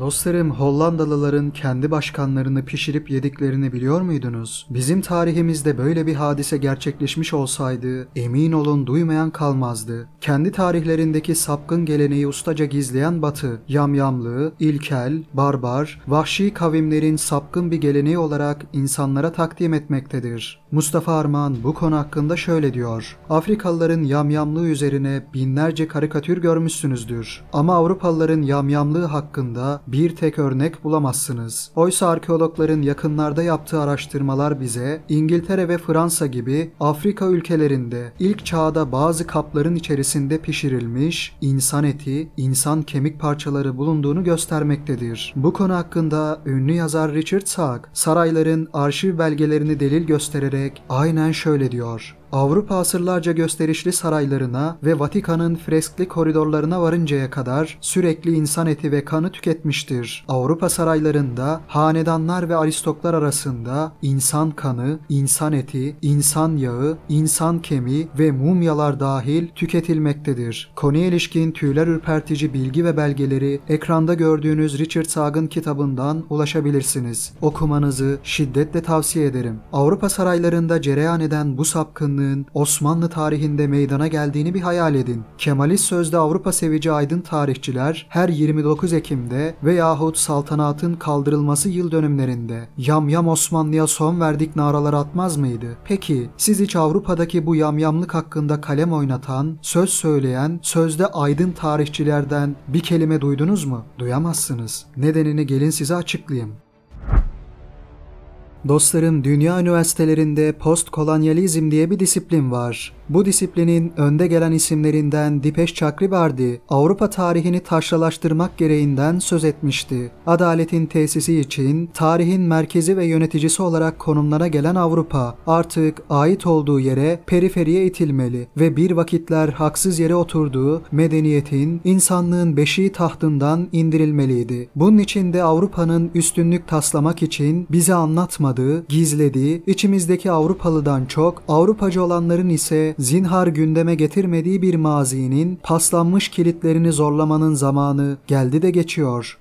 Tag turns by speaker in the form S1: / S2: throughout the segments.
S1: Dostlarım Hollandalıların kendi başkanlarını pişirip yediklerini biliyor muydunuz? Bizim tarihimizde böyle bir hadise gerçekleşmiş olsaydı emin olun duymayan kalmazdı. Kendi tarihlerindeki sapkın geleneği ustaca gizleyen Batı, yamyamlığı, ilkel, barbar, vahşi kavimlerin sapkın bir geleneği olarak insanlara takdim etmektedir. Mustafa Arman bu konu hakkında şöyle diyor. Afrikalıların yamyamlığı üzerine binlerce karikatür görmüşsünüzdür. Ama Avrupalıların yamyamlığı hakkında bir tek örnek bulamazsınız. Oysa arkeologların yakınlarda yaptığı araştırmalar bize İngiltere ve Fransa gibi Afrika ülkelerinde ilk çağda bazı kapların içerisinde pişirilmiş insan eti, insan kemik parçaları bulunduğunu göstermektedir. Bu konu hakkında ünlü yazar Richard Sack sarayların arşiv belgelerini delil göstererek aynen şöyle diyor. Avrupa asırlarca gösterişli saraylarına ve Vatikan'ın freskli koridorlarına varıncaya kadar sürekli insan eti ve kanı tüketmiştir. Avrupa saraylarında hanedanlar ve aristoklar arasında insan kanı, insan eti, insan yağı, insan kemiği ve mumyalar dahil tüketilmektedir. Konuya ilişkin tüyler ürpertici bilgi ve belgeleri ekranda gördüğünüz Richard Sag'ın kitabından ulaşabilirsiniz. Okumanızı şiddetle tavsiye ederim. Avrupa saraylarında cereyan eden bu sapkın aydınlığın Osmanlı tarihinde meydana geldiğini bir hayal edin. Kemalist sözde Avrupa sevici aydın tarihçiler her 29 Ekim'de veyahut saltanatın kaldırılması yıl dönümlerinde yamyam Osmanlı'ya son verdik naralar atmaz mıydı? Peki siz hiç Avrupa'daki bu yamyamlık hakkında kalem oynatan, söz söyleyen, sözde aydın tarihçilerden bir kelime duydunuz mu? Duyamazsınız. Nedenini gelin size açıklayayım. Dostlarım dünya üniversitelerinde postkolonyalizm diye bir disiplin var. Bu disiplinin önde gelen isimlerinden Dipeş Çakribardi, Avrupa tarihini taşralaştırmak gereğinden söz etmişti. Adaletin tesisi için tarihin merkezi ve yöneticisi olarak konumlara gelen Avrupa artık ait olduğu yere periferiye itilmeli ve bir vakitler haksız yere oturduğu medeniyetin, insanlığın beşiği tahtından indirilmeliydi. Bunun için de Avrupa'nın üstünlük taslamak için bize anlatmadı sakladığı, gizlediği, içimizdeki Avrupalıdan çok, Avrupacı olanların ise zinhar gündeme getirmediği bir mazinin paslanmış kilitlerini zorlamanın zamanı geldi de geçiyor.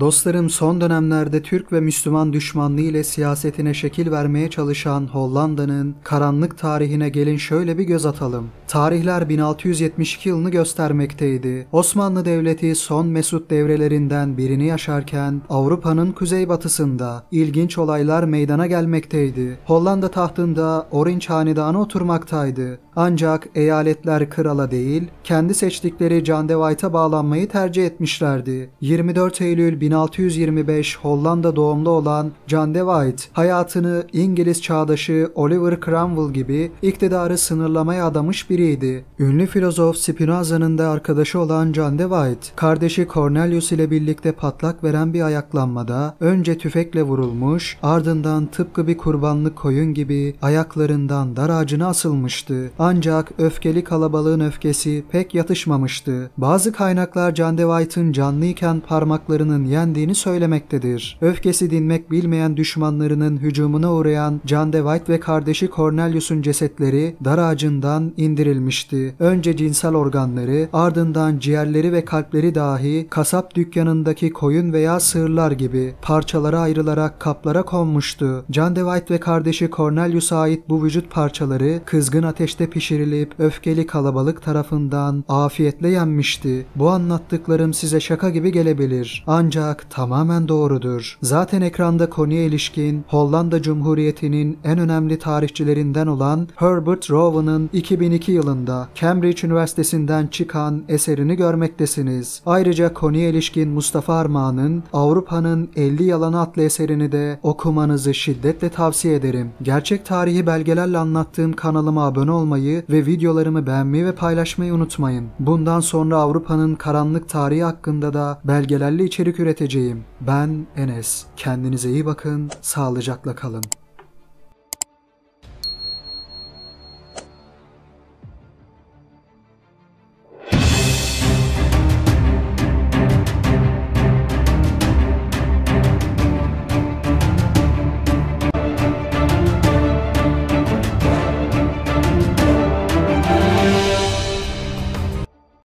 S1: Dostlarım son dönemlerde Türk ve Müslüman düşmanlığı ile siyasetine şekil vermeye çalışan Hollanda'nın karanlık tarihine gelin şöyle bir göz atalım. Tarihler 1672 yılını göstermekteydi. Osmanlı Devleti son Mesut devrelerinden birini yaşarken Avrupa'nın kuzeybatısında ilginç olaylar meydana gelmekteydi. Hollanda tahtında Orange Hanedanı oturmaktaydı. Ancak eyaletler krala değil, kendi seçtikleri John de White'a bağlanmayı tercih etmişlerdi. 24 Eylül 1625 Hollanda doğumlu olan John de White, hayatını İngiliz çağdaşı Oliver Cromwell gibi iktidarı sınırlamaya adamış biriydi. Ünlü filozof Spinoza'nın da arkadaşı olan John de White, kardeşi Cornelius ile birlikte patlak veren bir ayaklanmada önce tüfekle vurulmuş, ardından tıpkı bir kurbanlık koyun gibi ayaklarından dar ağacına asılmıştı. Ancak öfkeli kalabalığın öfkesi pek yatışmamıştı. Bazı kaynaklar John DeWhite'ın canlıyken parmaklarının yendiğini söylemektedir. Öfkesi dinmek bilmeyen düşmanlarının hücumuna uğrayan John DeWhite ve kardeşi Cornelius'un cesetleri dar ağacından indirilmişti. Önce cinsel organları, ardından ciğerleri ve kalpleri dahi kasap dükkanındaki koyun veya sığırlar gibi parçalara ayrılarak kaplara konmuştu. John DeWhite ve kardeşi Cornelius'a ait bu vücut parçaları kızgın ateşte pişirilip öfkeli kalabalık tarafından afiyetle yenmişti. Bu anlattıklarım size şaka gibi gelebilir. Ancak tamamen doğrudur. Zaten ekranda konuya ilişkin Hollanda Cumhuriyeti'nin en önemli tarihçilerinden olan Herbert Rowen'ın 2002 yılında Cambridge Üniversitesi'nden çıkan eserini görmektesiniz. Ayrıca konuya ilişkin Mustafa Armağan'ın Avrupa'nın 50 Yalanı adlı eserini de okumanızı şiddetle tavsiye ederim. Gerçek tarihi belgelerle anlattığım kanalıma abone olmayı olmayı ve videolarımı beğenmeyi ve paylaşmayı unutmayın. Bundan sonra Avrupa'nın karanlık tarihi hakkında da belgelerle içerik üreteceğim. Ben Enes. Kendinize iyi bakın, sağlıcakla kalın.